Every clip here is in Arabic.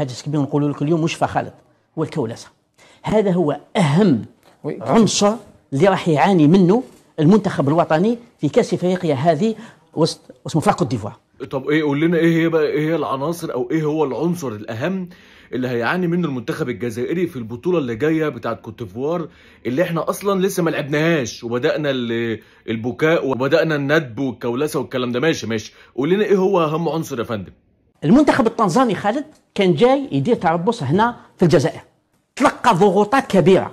هاجس كبير نقول لك اليوم وشفى خالد هو الكولسه هذا هو اهم عنصر اللي راح يعاني منه المنتخب الوطني في كاس افريقيا هذه وسط اسمه فرق كوت ديفوار طب ايه قول لنا ايه هي بقى ايه هي العناصر او ايه هو العنصر الاهم اللي هيعاني منه المنتخب الجزائري في البطوله اللي جايه بتاعه كوت ديفوار اللي احنا اصلا لسه ما لعبناهاش وبدانا البكاء وبدانا الندب والكولسه والكلام ده ماشي ماشي قول لنا ايه هو اهم عنصر يا فندم المنتخب التنزاني خالد كان جاي يدير تربص هنا في الجزائر تلقى ضغوطات كبيره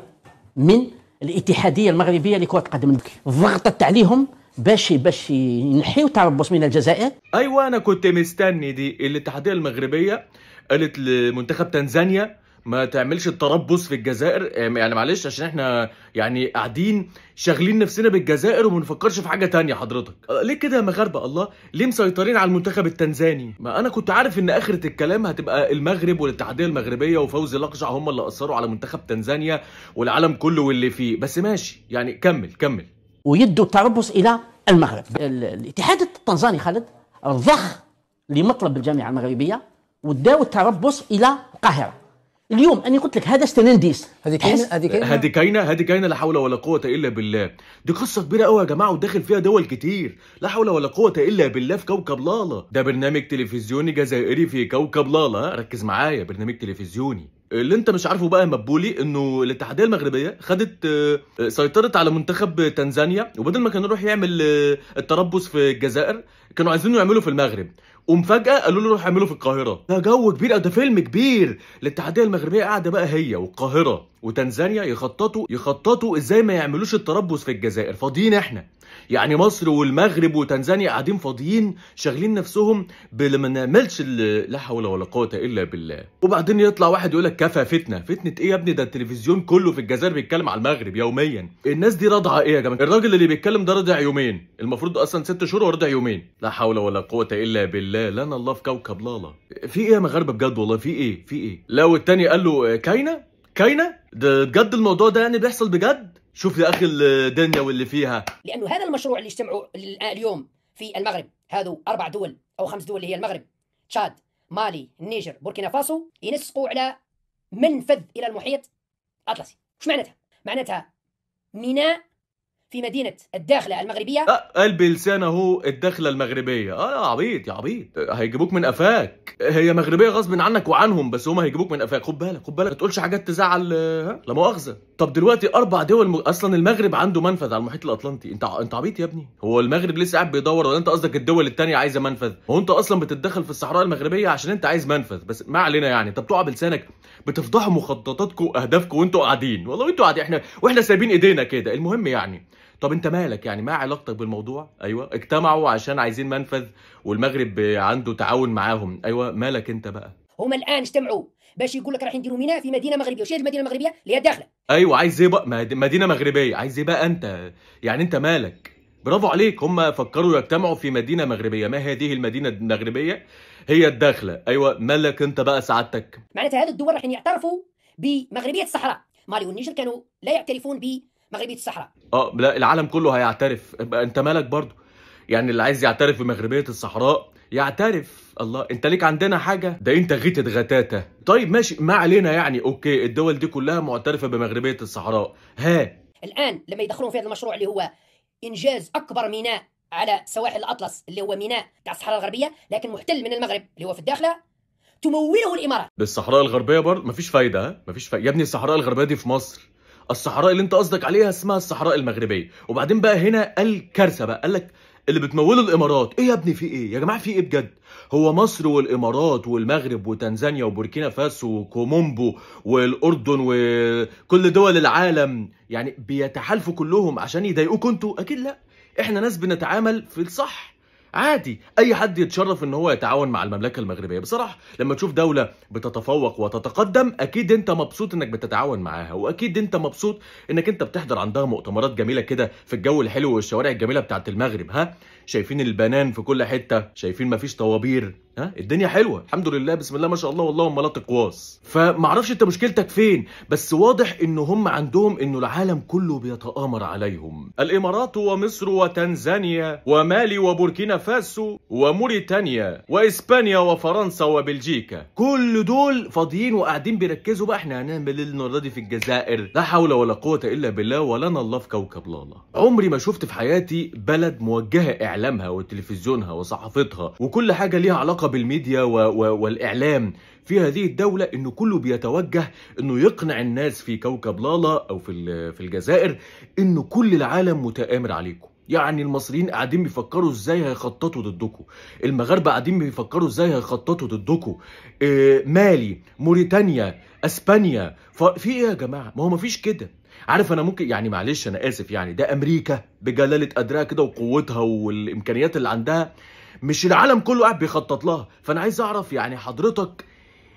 من الاتحاديه المغربيه لكره القدم ضغطت عليهم باش باش ينحيو تربص من الجزائر ايوه انا كنت مستني دي الاتحاديه المغربيه قالت لمنتخب تنزانيا ما تعملش التربص في الجزائر آه، يعني معلش عشان احنا يعني قاعدين شاغلين نفسنا بالجزائر وما نفكرش في حاجه تانية حضرتك آه، ليه كده يا مغاربه الله ليه مسيطرين على المنتخب التنزاني ما انا كنت عارف ان اخره الكلام هتبقى المغرب والاتحاديه المغربيه وفوزي لقجع هم اللي اثروا على منتخب تنزانيا والعالم كله واللي فيه بس ماشي يعني كمل كمل ويدوا التربص الى المغرب الاتحاد التنزاني خالد ضخ لمطلب الجامعه المغربيه وداو التربص الى القاهره اليوم انا قلت لك هذا ستيننديس هذه كاينه هذه كاينه هذه كاينه هذه كاينه لا حول ولا قوه الا بالله دي قصه كبيره قوي يا جماعه وداخل فيها دول كتير لا حول ولا قوه الا بالله في كوكب لالا ده برنامج تلفزيوني جزائري في كوكب لالا ركز معايا برنامج تلفزيوني اللي انت مش عارفه بقى يا مبولي انه الاتحاديه المغربيه خدت آه، آه، سيطرت على منتخب تنزانيا وبدل ما كان يروح يعمل آه، التربص في الجزائر كانوا عايزينه يعملوا في المغرب ومفاجاه قالوا له روح اعمله في القاهره ده جو كبير ده فيلم كبير الاتحاديه المغربيه قاعده بقى هي والقاهره وتنزانيا يخططوا يخططوا ازاي ما يعملوش التربص في الجزائر فاضيين احنا يعني مصر والمغرب وتنزانيا قاعدين فاضيين شاغلين نفسهم بما نعملش لا حول ولا قوه الا بالله وبعدين يطلع واحد يقول لك كفى فتنه فتنه ايه يا ابني ده التلفزيون كله في الجزائر بيتكلم على المغرب يوميا الناس دي راضعه ايه يا جماعه الراجل اللي بيتكلم ده رضع يومين المفروض اصلا ست شهور ورضع يومين لا حول ولا قوه الا بالله لنا الله في كوكب لالا في ايه يا مغاربه بجد والله في ايه في ايه لو التاني قال له كاينه كاينه ده بجد الموضوع ده يعني بيحصل بجد شوف يا اخي الدنيا واللي فيها لانه هذا المشروع اللي اجتمعوا آه، اليوم في المغرب هذو اربع دول او خمس دول اللي هي المغرب تشاد مالي النيجر بوركينا فاسو ينسقوا على منفذ الى المحيط الاطلسي واش معناتها معناتها ميناء في مدينه الداخله المغربيه لا آه، قلبي لسانه أهو الداخلة المغربيه اه يا عبيط يا عبيط هيجيبوك من قفاك هي مغربيه غصب عنك وعنهم بس هما هيجيبوك من قفاك خد بالك خد بالك ما تقولش حاجات تزعل آه، ها لا مؤاخذه طب دلوقتي اربع دول م... اصلا المغرب عنده منفذ على المحيط الاطلنطي انت انت عبيط يا ابني هو المغرب لسه قاعد بيدور ولا انت قصدك الدول الثانيه عايزه منفذ هو انت اصلا بتتدخل في الصحراء المغربيه عشان انت عايز منفذ بس ما علينا يعني انت بتقع بلسانك بتفضحوا مخططاتكم واهدافكم وانتوا قاعدين والله وانتوا قاعدين احنا واحنا سايبين ايدينا كده المهم يعني طب انت مالك يعني ما علاقتك بالموضوع ايوه اجتمعوا عشان عايزين منفذ والمغرب عنده تعاون معاهم ايوه مالك انت بقى هما الان اجتمعوا باش يقول لك رايحين يديروا ميناء في مدينه مغربيه وشير المدينه المغربيه اللي هي داخله ايوه عايز ايه بقى مدينه مغربيه عايز ايه بقى انت يعني انت مالك برافو عليك هم فكروا يجتمعوا في مدينه مغربيه ما هذه المدينه المغربيه هي الداخله ايوه مالك انت بقى سعادتك معناتها هذه الدول رايحين يعترفوا بمغربيه الصحراء مالي والنيجر كانوا لا يعترفون ب مغربيه الصحراء اه لا العالم كله هيعترف انت مالك برضو يعني اللي عايز يعترف بمغربيه الصحراء يعترف الله انت ليك عندنا حاجه ده انت غيتت غتاته طيب ماشي ما علينا يعني اوكي الدول دي كلها معترفه بمغربيه الصحراء ها الان لما يدخلون في هذا المشروع اللي هو انجاز اكبر ميناء على سواحل الاطلس اللي هو ميناء تاع الصحراء الغربيه لكن محتل من المغرب اللي هو في الداخله تموله الامارات بالصحراء الغربيه برضه مفيش فايده مفيش فايده يا ابني الصحراء الغربيه دي في مصر الصحراء اللي انت قصدك عليها اسمها الصحراء المغربيه وبعدين بقى هنا الكارثه بقى قال لك اللي بتموله الامارات ايه يا ابني في ايه يا جماعه في ايه بجد هو مصر والامارات والمغرب وتنزانيا وبوركينا فاسو وكومومبو والاردن وكل دول العالم يعني بيتحالفوا كلهم عشان يضايقوكوا انتوا اكيد لا احنا ناس بنتعامل في الصح عادي اي حد يتشرف ان هو يتعاون مع المملكه المغربيه بصراحه لما تشوف دوله بتتفوق وتتقدم اكيد انت مبسوط انك بتتعاون معاها واكيد انت مبسوط انك انت بتحضر عندها مؤتمرات جميله كده في الجو الحلو والشوارع الجميله بتاعت المغرب ها شايفين البنان في كل حته شايفين مفيش طوابير ها الدنيا حلوه الحمد لله بسم الله ما شاء الله واللهم لا تقواس فمعرفش انت مشكلتك فين بس واضح ان هم عندهم انه العالم كله بيتآمر عليهم الامارات ومصر وتنزانيا ومالي وبوركينا فاسو وموريتانيا واسبانيا وفرنسا وبلجيكا كل دول فاضيين وقاعدين بيركزوا بقى احنا هنعمل ايه المره دي في الجزائر لا حول ولا قوه الا بالله ولنا الله في كوكب لالا عمري ما شفت في حياتي بلد موجهه اعلامها وتلفزيونها وصحافتها وكل حاجه ليها علاقه علاقة بالميديا و و والإعلام في هذه الدولة انه كله بيتوجه انه يقنع الناس في كوكب لالا او في في الجزائر انه كل العالم متآمر عليكم يعني المصريين قاعدين بيفكروا ازاي هيخططوا ضدكم المغاربه قاعدين بيفكروا ازاي هيخططوا ضدكم إيه مالي موريتانيا اسبانيا في ايه يا جماعه ما هو مفيش كده عارف انا ممكن يعني معلش انا اسف يعني ده امريكا بجلاله قدرها كده وقوتها والامكانيات اللي عندها مش العالم كله قاعد بيخطط لها فانا عايز اعرف يعني حضرتك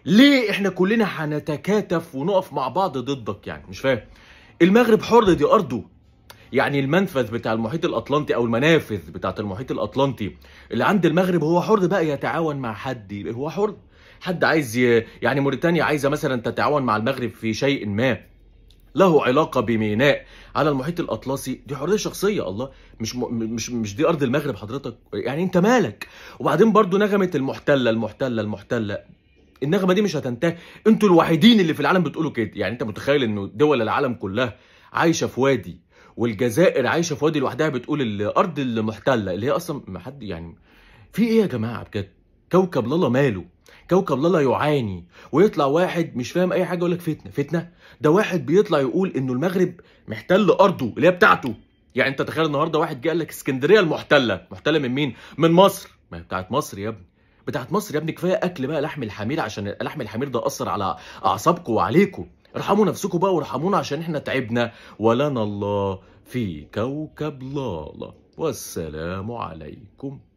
ليه احنا كلنا هنتكاتف ونقف مع بعض ضدك يعني مش فاهم المغرب حر دي ارضه يعني المنفذ بتاع المحيط الاطلنطي او المنافذ بتاعه المحيط الاطلنطي اللي عند المغرب هو حر بقى يتعاون مع حد هو حر حد عايز يعني موريتانيا عايزه مثلا تتعاون مع المغرب في شيء ما له علاقه بميناء على المحيط الاطلسي دي حريه شخصيه الله مش م... مش مش دي ارض المغرب حضرتك يعني انت مالك وبعدين برضو نغمه المحتله المحتله المحتله النغمه دي مش هتنتهي انتوا الوحيدين اللي في العالم بتقولوا كده يعني انت متخيل انه دول العالم كلها عايشه في وادي والجزائر عايشه في وادي لوحدها بتقول الارض المحتله اللي هي اصلا ما حد يعني في ايه يا جماعه بجد كوكب لالا ماله كوكب لالا يعاني ويطلع واحد مش فاهم اي حاجه يقول لك فتنه فتنه ده واحد بيطلع يقول انه المغرب محتل ارضه اللي هي بتاعته يعني انت تخيل النهارده واحد جه قال لك اسكندريه المحتله محتله من مين من مصر ما هي بتاعت مصر يا ابني بتاعت مصر يا ابني كفايه اكل بقى لحم الحمير عشان لحم الحمير ده اثر على اعصابكم وعليكم ارحموا نفسكم بقى وارحمونا عشان احنا تعبنا ولنا الله في كوكب لالا والسلام عليكم